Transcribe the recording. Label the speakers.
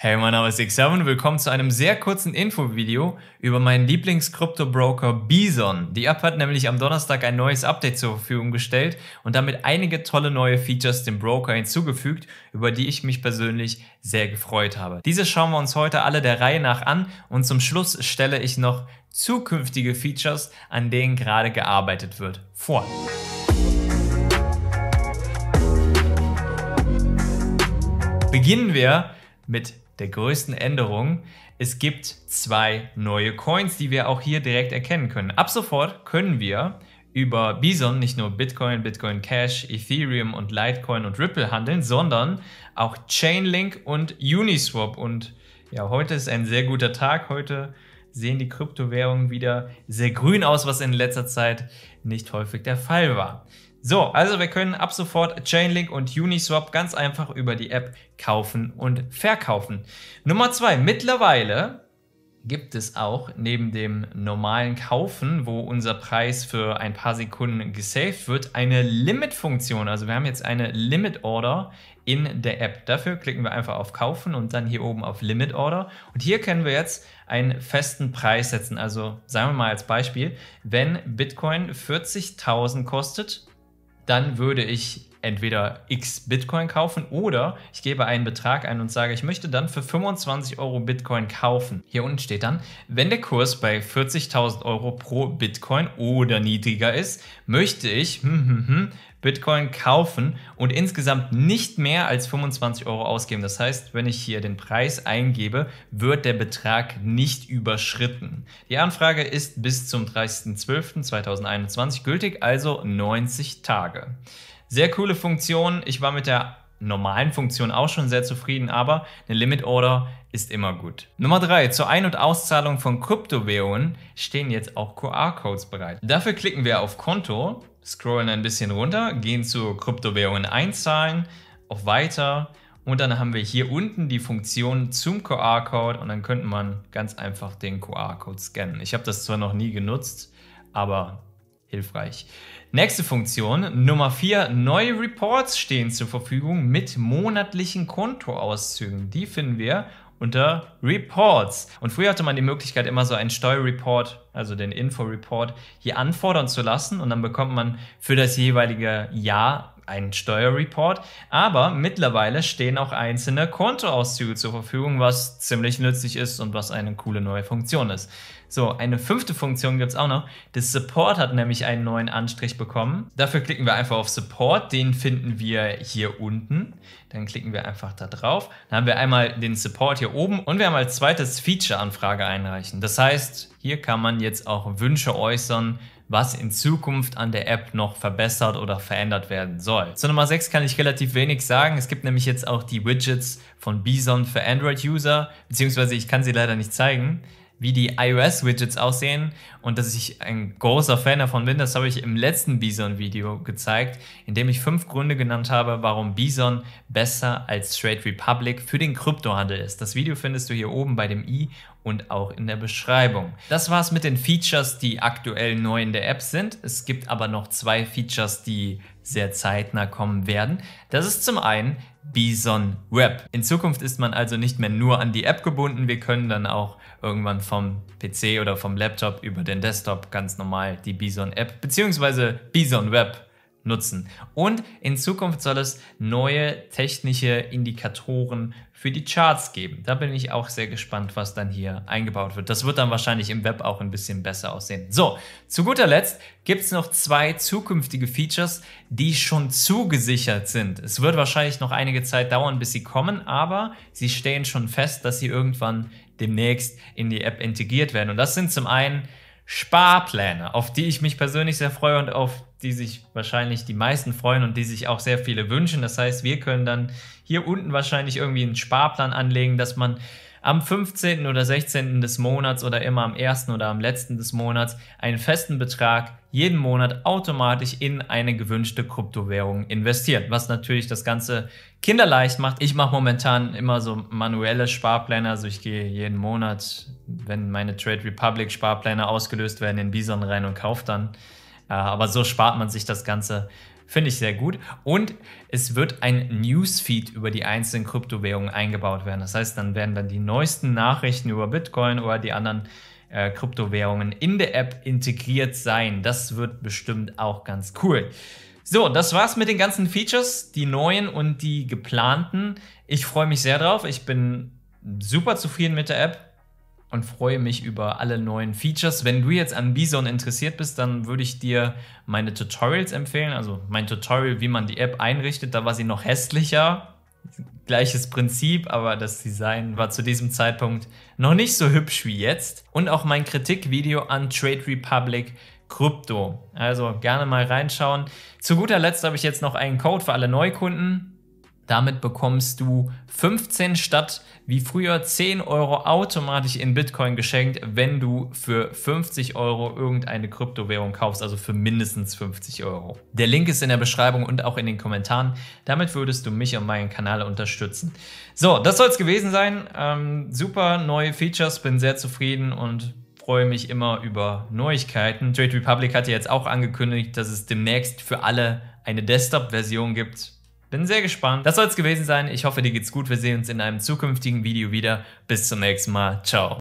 Speaker 1: Hey, mein Name ist X7 willkommen zu einem sehr kurzen Infovideo über meinen Lieblings-Krypto-Broker Bison. Die App hat nämlich am Donnerstag ein neues Update zur Verfügung gestellt und damit einige tolle neue Features dem Broker hinzugefügt, über die ich mich persönlich sehr gefreut habe. Diese schauen wir uns heute alle der Reihe nach an und zum Schluss stelle ich noch zukünftige Features, an denen gerade gearbeitet wird, vor. Beginnen wir mit der größten Änderungen. Es gibt zwei neue Coins, die wir auch hier direkt erkennen können. Ab sofort können wir über Bison nicht nur Bitcoin, Bitcoin Cash, Ethereum und Litecoin und Ripple handeln, sondern auch Chainlink und Uniswap. Und ja, heute ist ein sehr guter Tag. Heute sehen die Kryptowährungen wieder sehr grün aus, was in letzter Zeit nicht häufig der Fall war. So, also wir können ab sofort Chainlink und Uniswap ganz einfach über die App kaufen und verkaufen. Nummer zwei, mittlerweile gibt es auch neben dem normalen Kaufen, wo unser Preis für ein paar Sekunden gesaved wird, eine Limit-Funktion. Also wir haben jetzt eine Limit-Order in der App. Dafür klicken wir einfach auf Kaufen und dann hier oben auf Limit Order. Und hier können wir jetzt einen festen Preis setzen. Also sagen wir mal als Beispiel, wenn Bitcoin 40.000 kostet, dann würde ich entweder x Bitcoin kaufen oder ich gebe einen Betrag ein und sage, ich möchte dann für 25 Euro Bitcoin kaufen. Hier unten steht dann, wenn der Kurs bei 40.000 Euro pro Bitcoin oder niedriger ist, möchte ich hm, hm, hm, hm Bitcoin kaufen und insgesamt nicht mehr als 25 Euro ausgeben. Das heißt, wenn ich hier den Preis eingebe, wird der Betrag nicht überschritten. Die Anfrage ist bis zum 30.12.2021 gültig, also 90 Tage. Sehr coole Funktion. Ich war mit der normalen Funktion auch schon sehr zufrieden, aber eine Limit Order ist immer gut. Nummer 3. Zur Ein- und Auszahlung von Kryptowährungen stehen jetzt auch QR-Codes bereit. Dafür klicken wir auf Konto, scrollen ein bisschen runter, gehen zu Kryptowährungen einzahlen, auf Weiter und dann haben wir hier unten die Funktion zum QR-Code und dann könnte man ganz einfach den QR-Code scannen. Ich habe das zwar noch nie genutzt, aber hilfreich. Nächste Funktion, Nummer 4, neue Reports stehen zur Verfügung mit monatlichen Kontoauszügen. Die finden wir unter Reports. Und früher hatte man die Möglichkeit, immer so einen Steuerreport also den Info-Report, hier anfordern zu lassen und dann bekommt man für das jeweilige Jahr einen Steuerreport, aber mittlerweile stehen auch einzelne Kontoauszüge zur Verfügung, was ziemlich nützlich ist und was eine coole neue Funktion ist. So, eine fünfte Funktion gibt es auch noch. Das Support hat nämlich einen neuen Anstrich bekommen. Dafür klicken wir einfach auf Support, den finden wir hier unten. Dann klicken wir einfach da drauf. Dann haben wir einmal den Support hier oben und wir haben als zweites Feature-Anfrage einreichen. Das heißt, hier kann man jetzt jetzt auch Wünsche äußern, was in Zukunft an der App noch verbessert oder verändert werden soll. Zu Nummer 6 kann ich relativ wenig sagen. Es gibt nämlich jetzt auch die Widgets von Bison für Android-User, beziehungsweise ich kann sie leider nicht zeigen wie die iOS-Widgets aussehen und dass ich ein großer Fan davon bin, das habe ich im letzten Bison-Video gezeigt, in dem ich fünf Gründe genannt habe, warum Bison besser als Trade Republic für den Kryptohandel ist. Das Video findest du hier oben bei dem i und auch in der Beschreibung. Das war's mit den Features, die aktuell neu in der App sind. Es gibt aber noch zwei Features, die sehr zeitnah kommen werden. Das ist zum einen Bison Web. In Zukunft ist man also nicht mehr nur an die App gebunden, wir können dann auch irgendwann vom PC oder vom Laptop über den Desktop ganz normal die Bison App bzw. Bison Web nutzen. Und in Zukunft soll es neue technische Indikatoren für die Charts geben. Da bin ich auch sehr gespannt, was dann hier eingebaut wird. Das wird dann wahrscheinlich im Web auch ein bisschen besser aussehen. So, zu guter Letzt gibt es noch zwei zukünftige Features, die schon zugesichert sind. Es wird wahrscheinlich noch einige Zeit dauern, bis sie kommen, aber sie stehen schon fest, dass sie irgendwann demnächst in die App integriert werden. Und das sind zum einen Sparpläne, auf die ich mich persönlich sehr freue und auf die sich wahrscheinlich die meisten freuen und die sich auch sehr viele wünschen. Das heißt, wir können dann hier unten wahrscheinlich irgendwie einen Sparplan anlegen, dass man am 15. oder 16. des Monats oder immer am 1. oder am letzten des Monats einen festen Betrag jeden Monat automatisch in eine gewünschte Kryptowährung investieren, was natürlich das Ganze kinderleicht macht. Ich mache momentan immer so manuelle Sparpläne, also ich gehe jeden Monat, wenn meine Trade Republic Sparpläne ausgelöst werden, in Bison rein und kaufe dann. Äh, aber so spart man sich das Ganze Finde ich sehr gut. Und es wird ein Newsfeed über die einzelnen Kryptowährungen eingebaut werden. Das heißt, dann werden dann die neuesten Nachrichten über Bitcoin oder die anderen äh, Kryptowährungen in der App integriert sein. Das wird bestimmt auch ganz cool. So, das war's mit den ganzen Features, die neuen und die geplanten. Ich freue mich sehr drauf. Ich bin super zufrieden mit der App und freue mich über alle neuen Features. Wenn du jetzt an Bison interessiert bist, dann würde ich dir meine Tutorials empfehlen. Also mein Tutorial, wie man die App einrichtet, da war sie noch hässlicher gleiches Prinzip, aber das Design war zu diesem Zeitpunkt noch nicht so hübsch wie jetzt. Und auch mein Kritikvideo an Trade Republic Crypto. Also gerne mal reinschauen. Zu guter Letzt habe ich jetzt noch einen Code für alle Neukunden. Damit bekommst du 15 statt wie früher 10 Euro automatisch in Bitcoin geschenkt, wenn du für 50 Euro irgendeine Kryptowährung kaufst, also für mindestens 50 Euro. Der Link ist in der Beschreibung und auch in den Kommentaren. Damit würdest du mich und meinen Kanal unterstützen. So, das soll es gewesen sein. Ähm, super neue Features, bin sehr zufrieden und freue mich immer über Neuigkeiten. Trade Republic hat ja jetzt auch angekündigt, dass es demnächst für alle eine Desktop-Version gibt bin sehr gespannt. Das soll es gewesen sein. Ich hoffe, dir geht's gut. Wir sehen uns in einem zukünftigen Video wieder. Bis zum nächsten Mal. Ciao.